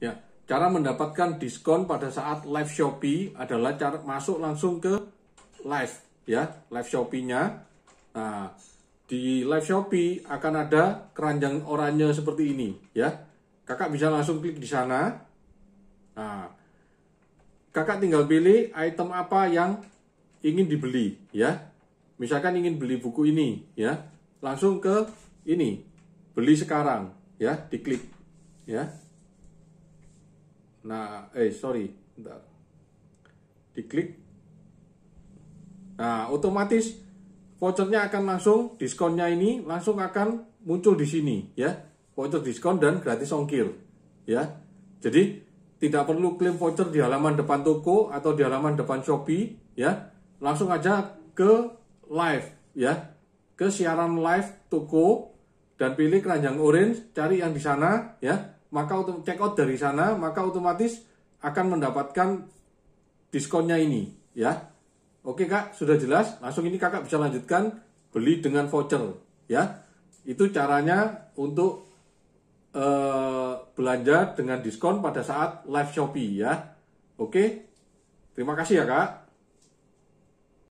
Ya, cara mendapatkan diskon pada saat live Shopee adalah cara masuk langsung ke live ya, live Shopee-nya. Nah, di live Shopee akan ada keranjang oranye seperti ini ya. Kakak bisa langsung klik di sana. Nah, kakak tinggal pilih item apa yang ingin dibeli ya. Misalkan ingin beli buku ini ya, langsung ke ini beli sekarang ya, diklik ya. Nah, eh sorry, bentar. Diklik. Nah, otomatis vouchernya akan langsung diskonnya ini langsung akan muncul di sini ya. Voucher diskon dan gratis ongkir ya. Jadi tidak perlu klaim voucher di halaman depan toko atau di halaman depan Shopee ya. Langsung aja ke live ya. Ke siaran live toko dan pilih keranjang orange, cari yang di sana ya maka untuk check out dari sana maka otomatis akan mendapatkan diskonnya ini ya oke kak sudah jelas langsung ini kakak bisa lanjutkan beli dengan voucher ya itu caranya untuk uh, belanja dengan diskon pada saat live Shopee ya oke terima kasih ya kak